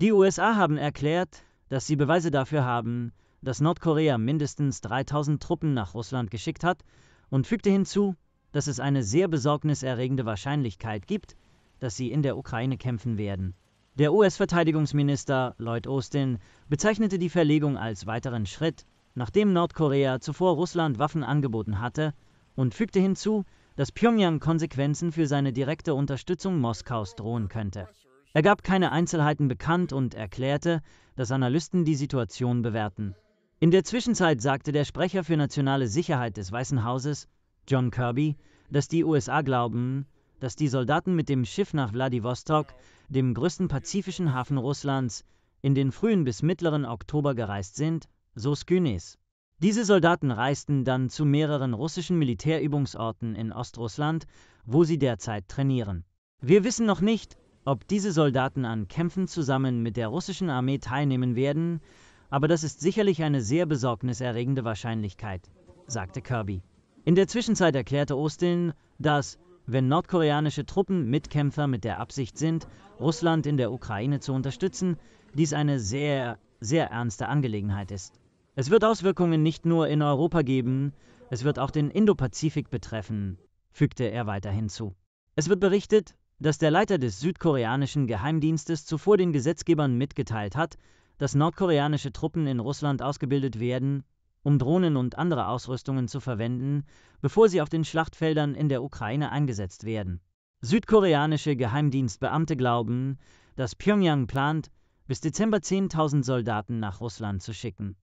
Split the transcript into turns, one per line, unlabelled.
Die USA haben erklärt, dass sie Beweise dafür haben, dass Nordkorea mindestens 3000 Truppen nach Russland geschickt hat und fügte hinzu, dass es eine sehr besorgniserregende Wahrscheinlichkeit gibt, dass sie in der Ukraine kämpfen werden. Der US-Verteidigungsminister Lloyd Austin bezeichnete die Verlegung als weiteren Schritt, nachdem Nordkorea zuvor Russland Waffen angeboten hatte, und fügte hinzu, dass Pyongyang Konsequenzen für seine direkte Unterstützung Moskaus drohen könnte. Er gab keine Einzelheiten bekannt und erklärte, dass Analysten die Situation bewerten. In der Zwischenzeit sagte der Sprecher für nationale Sicherheit des Weißen Hauses, John Kirby, dass die USA glauben, dass die Soldaten mit dem Schiff nach Wladiwostok, dem größten pazifischen Hafen Russlands, in den frühen bis mittleren Oktober gereist sind, so Skynes. Diese Soldaten reisten dann zu mehreren russischen Militärübungsorten in Ostrussland, wo sie derzeit trainieren. Wir wissen noch nicht, ob diese Soldaten an Kämpfen zusammen mit der russischen Armee teilnehmen werden, aber das ist sicherlich eine sehr besorgniserregende Wahrscheinlichkeit, sagte Kirby. In der Zwischenzeit erklärte Ostin, dass, wenn nordkoreanische Truppen Mitkämpfer mit der Absicht sind, Russland in der Ukraine zu unterstützen, dies eine sehr, sehr ernste Angelegenheit ist. Es wird Auswirkungen nicht nur in Europa geben, es wird auch den Indopazifik betreffen, fügte er weiter hinzu. Es wird berichtet, dass der Leiter des südkoreanischen Geheimdienstes zuvor den Gesetzgebern mitgeteilt hat, dass nordkoreanische Truppen in Russland ausgebildet werden, um Drohnen und andere Ausrüstungen zu verwenden, bevor sie auf den Schlachtfeldern in der Ukraine eingesetzt werden. Südkoreanische Geheimdienstbeamte glauben, dass Pyongyang plant, bis Dezember 10.000 Soldaten nach Russland zu schicken.